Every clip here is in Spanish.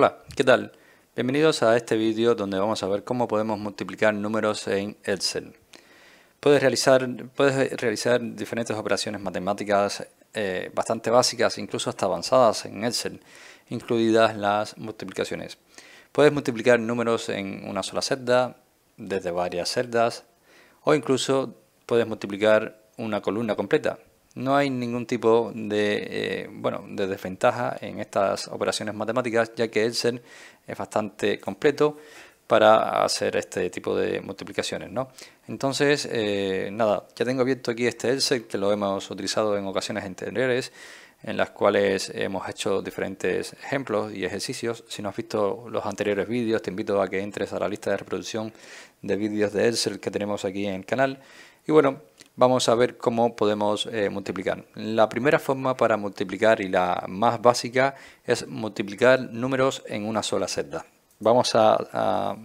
Hola, ¿qué tal? Bienvenidos a este vídeo donde vamos a ver cómo podemos multiplicar números en Excel. Puedes realizar, diferentes operaciones matemáticas eh, bastante básicas, incluso hasta avanzadas en Excel, incluidas las multiplicaciones. Puedes multiplicar números en una sola celda, desde varias celdas, o incluso puedes multiplicar una columna completa, no hay ningún tipo de, eh, bueno, de desventaja en estas operaciones matemáticas, ya que Excel es bastante completo para hacer este tipo de multiplicaciones. ¿no? Entonces, eh, nada, ya tengo abierto aquí este Excel que lo hemos utilizado en ocasiones anteriores en las cuales hemos hecho diferentes ejemplos y ejercicios. Si no has visto los anteriores vídeos, te invito a que entres a la lista de reproducción de vídeos de Excel que tenemos aquí en el canal. Y bueno, vamos a ver cómo podemos eh, multiplicar. La primera forma para multiplicar y la más básica es multiplicar números en una sola celda. Vamos a,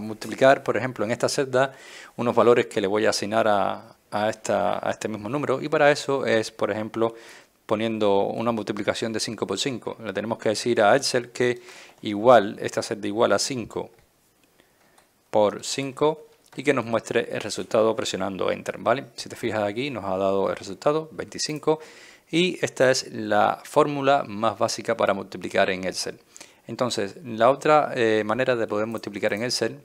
multiplicar, por ejemplo, en esta celda unos valores que le voy a asignar a, a este mismo número y para eso es, por ejemplo, poniendo una multiplicación de 5 por 5. Le tenemos que decir a Excel que igual, esta celda igual a 5 por 5 y que nos muestre el resultado presionando Enter, ¿vale? Si te fijas aquí nos ha dado el resultado 25 y esta es la fórmula más básica para multiplicar en Excel. Entonces, la otra eh, manera de poder multiplicar en Excel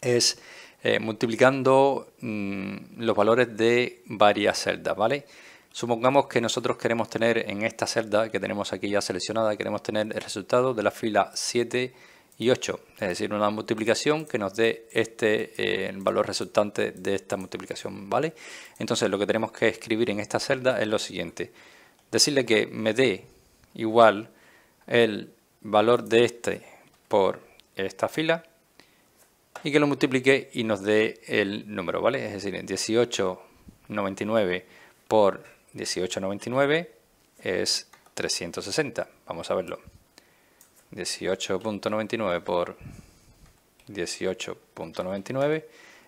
es eh, multiplicando mm, los valores de varias celdas, ¿vale? Supongamos que nosotros queremos tener en esta celda que tenemos aquí ya seleccionada, queremos tener el resultado de la fila 7 y 8, es decir, una multiplicación que nos dé este eh, valor resultante de esta multiplicación, ¿vale? Entonces lo que tenemos que escribir en esta celda es lo siguiente, decirle que me dé igual el valor de este por esta fila y que lo multiplique y nos dé el número, ¿vale? Es decir, 1899 por 1899 es 360, vamos a verlo. 18.99 por 18.99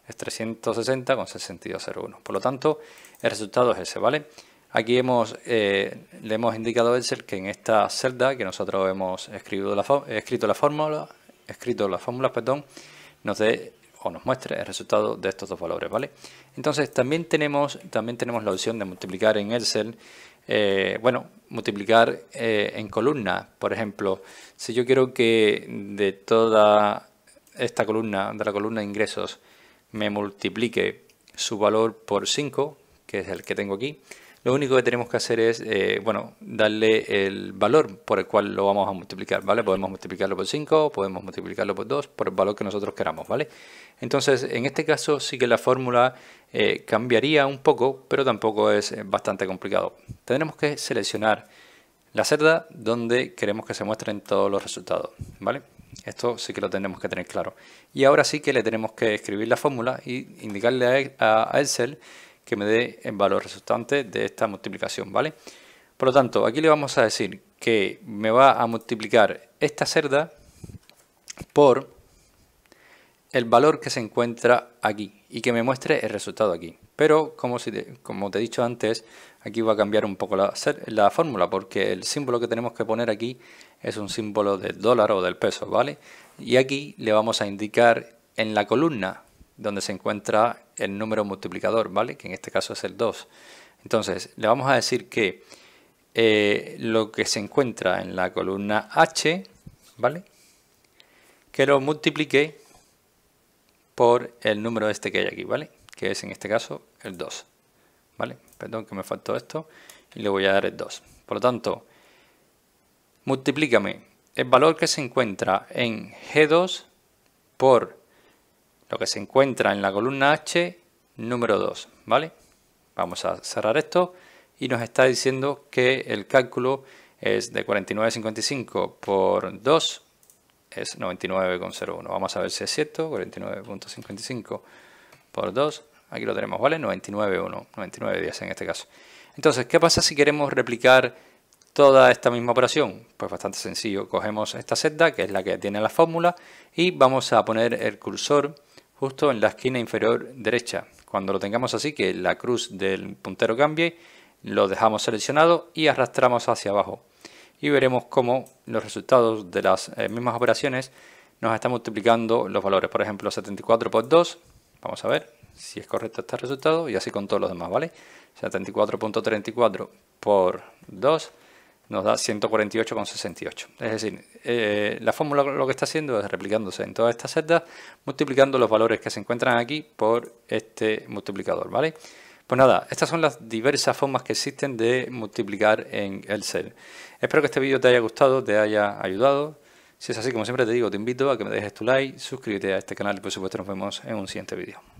es con 360,6201. Por lo tanto, el resultado es ese, ¿vale? Aquí hemos, eh, le hemos indicado a Excel que en esta celda que nosotros hemos escrito la, escrito la fórmula, escrito la fórmula, perdón, nos dé o nos muestre el resultado de estos dos valores, ¿vale? Entonces también tenemos, también tenemos la opción de multiplicar en Excel eh, bueno, multiplicar eh, en columnas. Por ejemplo, si yo quiero que de toda esta columna, de la columna de ingresos, me multiplique su valor por 5, que es el que tengo aquí, lo único que tenemos que hacer es, eh, bueno, darle el valor por el cual lo vamos a multiplicar, ¿vale? Podemos multiplicarlo por 5, podemos multiplicarlo por 2, por el valor que nosotros queramos, ¿vale? Entonces, en este caso sí que la fórmula eh, cambiaría un poco, pero tampoco es eh, bastante complicado. tenemos que seleccionar la celda donde queremos que se muestren todos los resultados, ¿vale? Esto sí que lo tenemos que tener claro. Y ahora sí que le tenemos que escribir la fórmula y indicarle a Excel que me dé el valor resultante de esta multiplicación, ¿vale? Por lo tanto, aquí le vamos a decir que me va a multiplicar esta cerda por el valor que se encuentra aquí y que me muestre el resultado aquí. Pero como, si te, como te he dicho antes, aquí va a cambiar un poco la, la fórmula porque el símbolo que tenemos que poner aquí es un símbolo del dólar o del peso, ¿vale? Y aquí le vamos a indicar en la columna donde se encuentra el número multiplicador, ¿vale? Que en este caso es el 2. Entonces, le vamos a decir que eh, lo que se encuentra en la columna H, ¿vale? Que lo multiplique por el número este que hay aquí, ¿vale? Que es en este caso el 2, ¿vale? Perdón que me faltó esto y le voy a dar el 2. Por lo tanto, multiplícame el valor que se encuentra en G2 por lo que se encuentra en la columna H número 2, ¿vale? Vamos a cerrar esto y nos está diciendo que el cálculo es de 49,55 por 2 es 99,01. Vamos a ver si es cierto, 49.55 por 2, aquí lo tenemos, ¿vale? 99,1, 99,10 en este caso. Entonces, ¿qué pasa si queremos replicar toda esta misma operación? Pues bastante sencillo, cogemos esta celda, que es la que tiene la fórmula, y vamos a poner el cursor justo en la esquina inferior derecha. Cuando lo tengamos así, que la cruz del puntero cambie, lo dejamos seleccionado y arrastramos hacia abajo. Y veremos cómo los resultados de las eh, mismas operaciones nos están multiplicando los valores. Por ejemplo, 74 por 2, vamos a ver si es correcto este resultado y así con todos los demás, ¿vale? 74.34 por 2 nos da 148,68. Es decir, eh, la fórmula lo que está haciendo es replicándose en todas estas celdas, multiplicando los valores que se encuentran aquí por este multiplicador, ¿vale? Pues nada, estas son las diversas formas que existen de multiplicar en el ser Espero que este vídeo te haya gustado, te haya ayudado. Si es así, como siempre te digo, te invito a que me dejes tu like, suscríbete a este canal y por supuesto nos vemos en un siguiente vídeo.